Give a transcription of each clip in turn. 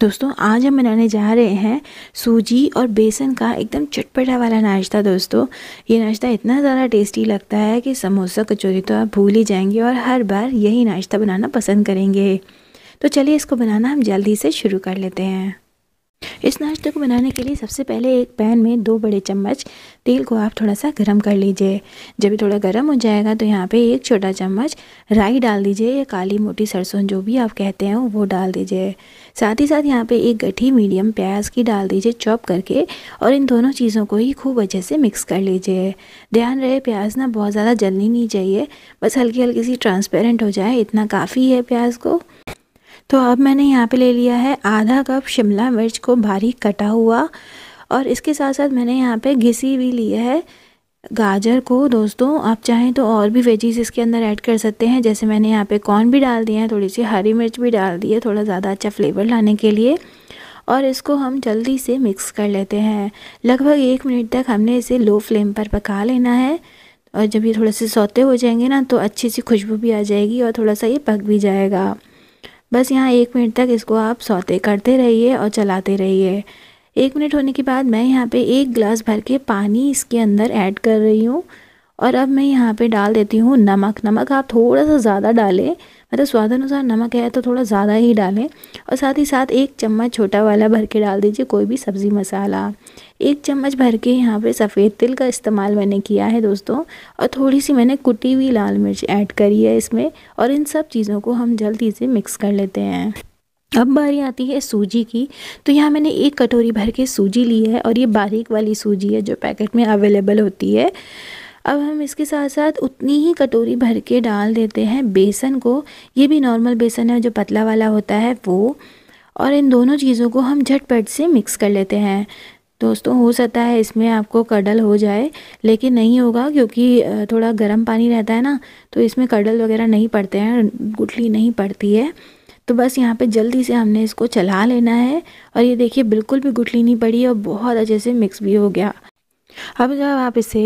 दोस्तों आज हम बनाने जा रहे हैं सूजी और बेसन का एकदम चटपटा वाला नाश्ता दोस्तों ये नाश्ता इतना ज़्यादा टेस्टी लगता है कि समोसा कचौरी तो आप भूल ही जाएंगे और हर बार यही नाश्ता बनाना पसंद करेंगे तो चलिए इसको बनाना हम जल्दी से शुरू कर लेते हैं इस नाश्ते को बनाने के लिए सबसे पहले एक पैन में दो बड़े चम्मच तेल को आप थोड़ा सा गर्म कर लीजिए जब भी थोड़ा गर्म हो जाएगा तो यहाँ पे एक छोटा चम्मच राई डाल दीजिए या काली मोटी सरसों जो भी आप कहते हैं वो डाल दीजिए साथ ही साथ यहाँ पे एक गठी मीडियम प्याज की डाल दीजिए चॉप करके और इन दोनों चीज़ों को ही खूब अच्छे से मिक्स कर लीजिए ध्यान रहे प्याज ना बहुत ज़्यादा जलनी नहीं चाहिए बस हल्की हल्की सी ट्रांसपेरेंट हो जाए इतना काफ़ी है प्याज को तो अब मैंने यहाँ पे ले लिया है आधा कप शिमला मिर्च को बारीक कटा हुआ और इसके साथ साथ मैंने यहाँ पे घिसी भी लिया है गाजर को दोस्तों आप चाहें तो और भी वेजीज इसके अंदर ऐड कर सकते हैं जैसे मैंने यहाँ पे कॉर्न भी डाल दिए हैं थोड़ी सी हरी मिर्च भी डाल दी है थोड़ा ज़्यादा अच्छा फ्लेवर लाने के लिए और इसको हम जल्दी से मिक्स कर लेते हैं लगभग एक मिनट तक हमने इसे लो फ्लेम पर पका लेना है और जब ये थोड़े से सौते हो जाएंगे ना तो अच्छी सी खुशबू भी आ जाएगी और थोड़ा सा ये पक भी जाएगा बस यहाँ एक मिनट तक इसको आप सौते करते रहिए और चलाते रहिए एक मिनट होने के बाद मैं यहाँ पे एक गिलास भर के पानी इसके अंदर ऐड कर रही हूँ और अब मैं यहाँ पे डाल देती हूँ नमक नमक आप थोड़ा सा ज़्यादा डालें मतलब स्वाद अनुसार नमक है तो थोड़ा ज़्यादा ही डालें और साथ ही साथ एक चम्मच छोटा वाला भर के डाल दीजिए कोई भी सब्ज़ी मसाला एक चम्मच भर के यहाँ पे सफ़ेद तिल का इस्तेमाल मैंने किया है दोस्तों और थोड़ी सी मैंने कुटी हुई लाल मिर्च ऐड करी है इसमें और इन सब चीज़ों को हम जल्दी से मिक्स कर लेते हैं अब बारी आती है सूजी की तो यहाँ मैंने एक कटोरी भर के सूजी ली है और ये बारीक वाली सूजी है जो पैकेट में अवेलेबल होती है अब हम इसके साथ साथ उतनी ही कटोरी भर के डाल देते हैं बेसन को ये भी नॉर्मल बेसन है जो पतला वाला होता है वो और इन दोनों चीज़ों को हम झटपट से मिक्स कर लेते हैं दोस्तों हो सकता है इसमें आपको कडल हो जाए लेकिन नहीं होगा क्योंकि थोड़ा गर्म पानी रहता है ना तो इसमें कडल वगैरह नहीं पड़ते हैं गुठली नहीं पड़ती है तो बस यहाँ पे जल्दी से हमने इसको चला लेना है और ये देखिए बिल्कुल भी गुठली नहीं पड़ी और बहुत अच्छे से मिक्स भी हो गया अब जब आप इसे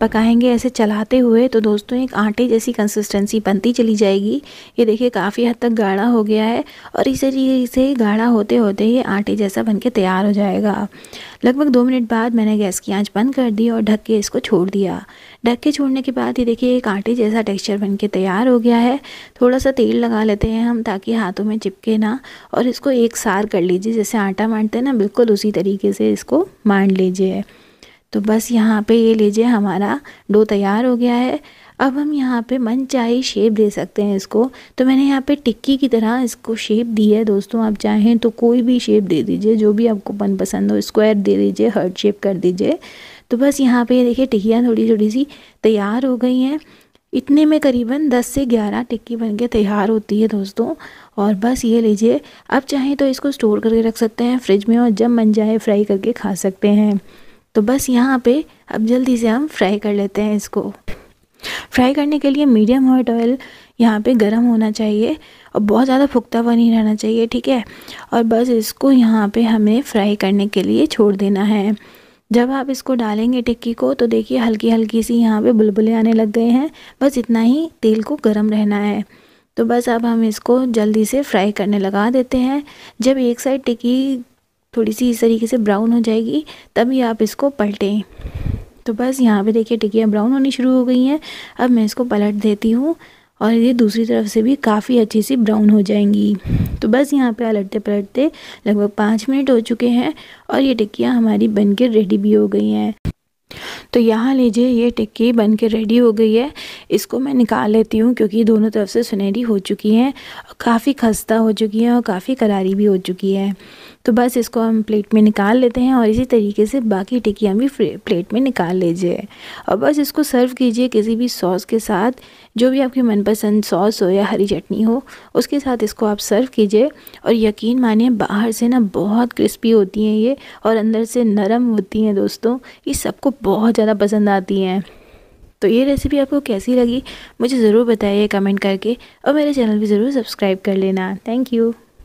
पकाएंगे ऐसे चलाते हुए तो दोस्तों एक आटे जैसी कंसिस्टेंसी बनती चली जाएगी ये देखिए काफ़ी हद तक गाढ़ा हो गया है और इसे इसे गाढ़ा होते होते ये आटे जैसा बन के तैयार हो जाएगा लगभग दो मिनट बाद मैंने गैस की आंच बंद कर दी और ढक के इसको छोड़ दिया ढक के छोड़ने के बाद ये देखिए एक आटे जैसा टेक्स्चर बन के तैयार हो गया है थोड़ा सा तेल लगा लेते हैं हम ताकि हाथों में चिपके ना और इसको एक सार कर लीजिए जैसे आटा मारते हैं ना बिल्कुल उसी तरीके से इसको मार लीजिए तो बस यहाँ पे ये लीजिए हमारा डो तैयार हो गया है अब हम यहाँ पे मन चाहे शेप दे सकते हैं इसको तो मैंने यहाँ पे टिक्की की तरह इसको शेप दी है दोस्तों आप चाहें तो कोई भी शेप दे दीजिए जो भी आपको मन पसंद हो स्क्वायर दे दीजिए हर्ट शेप कर दीजिए तो बस यहाँ पे देखिए टिक्कियाँ थोड़ी थोड़ी सी तैयार हो गई हैं इतने में करीबन 10 से 11 टिक्की बन के तैयार होती है दोस्तों और बस ये लीजिए आप चाहें तो इसको स्टोर करके रख सकते हैं फ्रिज में और जब मन जाए फ्राई करके खा सकते हैं तो बस यहाँ पे अब जल्दी से हम फ्राई कर लेते हैं इसको फ्राई करने के लिए मीडियम हॉट ऑयल यहाँ पे गर्म होना चाहिए और बहुत ज़्यादा फुकता हुआ नहीं रहना चाहिए ठीक है और बस इसको यहाँ पे हमें फ्राई करने के लिए छोड़ देना है जब आप इसको डालेंगे टिक्की को तो देखिए हल्की हल्की सी यहाँ पे बुलबुले आने लग गए हैं बस इतना ही तेल को गर्म रहना है तो बस अब हम इसको जल्दी से फ्राई करने लगा देते हैं जब एक साइड टिक्की थोड़ी सी इस तरीके से ब्राउन हो जाएगी तभी आप इसको पलटें तो बस यहाँ पे देखिए टिकियाँ ब्राउन होनी शुरू हो गई हैं अब मैं इसको पलट देती हूँ और ये दूसरी तरफ से भी काफ़ी अच्छी सी ब्राउन हो जाएंगी तो बस यहाँ पे पलटते पलटते लगभग पाँच मिनट हो चुके हैं और ये टिक्कियाँ हमारी बनकर रेडी भी हो गई हैं तो यहाँ लीजिए ये टिक्की बन के रेडी हो गई है इसको मैं निकाल लेती हूँ क्योंकि दोनों तरफ से सुनहरी हो चुकी हैं काफ़ी खस्ता हो चुकी हैं और काफ़ी करारी भी हो चुकी है तो बस इसको हम प्लेट में निकाल लेते हैं और इसी तरीके से बाकी टिक्कियाँ भी प्लेट में निकाल लीजिए और बस इसको सर्व कीजिए किसी भी सॉस के साथ जो भी आपकी मनपसंद सॉस हो या हरी चटनी हो उसके साथ इसको आप सर्व कीजिए और यकीन मानिए बाहर से ना बहुत क्रिस्पी होती हैं ये और अंदर से नरम होती हैं दोस्तों ये सबको बहुत ज़्यादा पसंद आती हैं तो ये रेसिपी आपको कैसी लगी मुझे ज़रूर बताइए कमेंट करके और मेरे चैनल भी ज़रूर सब्सक्राइब कर लेना थैंक यू